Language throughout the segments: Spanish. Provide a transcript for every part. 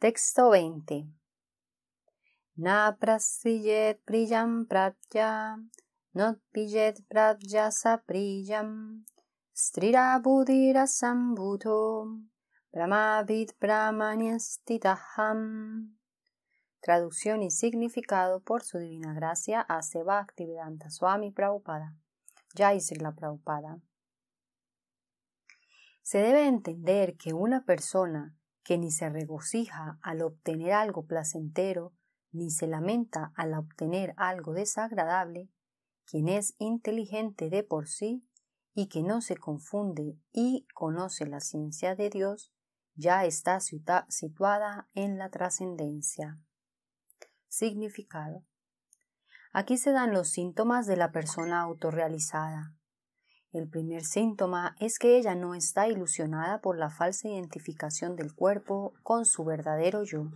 Texto 20. Na priyam pratya, not pijet pratya saprijam. strira budira sambuto, brahmavid brahmaniestitaham. Traducción y significado por su divina gracia a Seva Bhaktivedanta Swami Prabhupada. Jai la Prabhupada. Se debe entender que una persona que ni se regocija al obtener algo placentero, ni se lamenta al obtener algo desagradable, quien es inteligente de por sí y que no se confunde y conoce la ciencia de Dios, ya está situada en la trascendencia. Significado. Aquí se dan los síntomas de la persona autorrealizada. El primer síntoma es que ella no está ilusionada por la falsa identificación del cuerpo con su verdadero yo.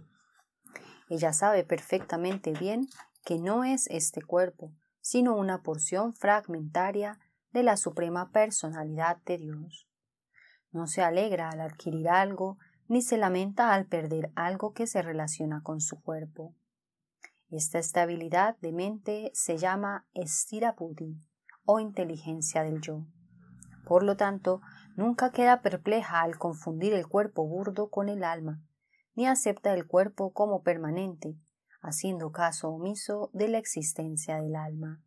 Ella sabe perfectamente bien que no es este cuerpo, sino una porción fragmentaria de la suprema personalidad de Dios. No se alegra al adquirir algo, ni se lamenta al perder algo que se relaciona con su cuerpo. Esta estabilidad de mente se llama estirapudi o inteligencia del yo. Por lo tanto, nunca queda perpleja al confundir el cuerpo burdo con el alma, ni acepta el cuerpo como permanente, haciendo caso omiso de la existencia del alma.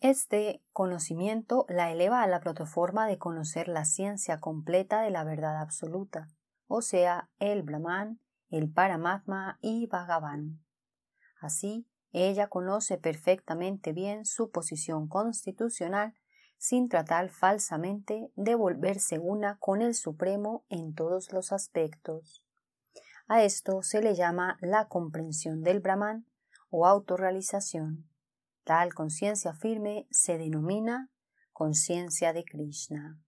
Este conocimiento la eleva a la plataforma de conocer la ciencia completa de la verdad absoluta, o sea, el Brahman, el Paramatma y Bhagavan. Así, ella conoce perfectamente bien su posición constitucional sin tratar falsamente de volverse una con el Supremo en todos los aspectos. A esto se le llama la comprensión del Brahman o autorrealización. Tal conciencia firme se denomina conciencia de Krishna.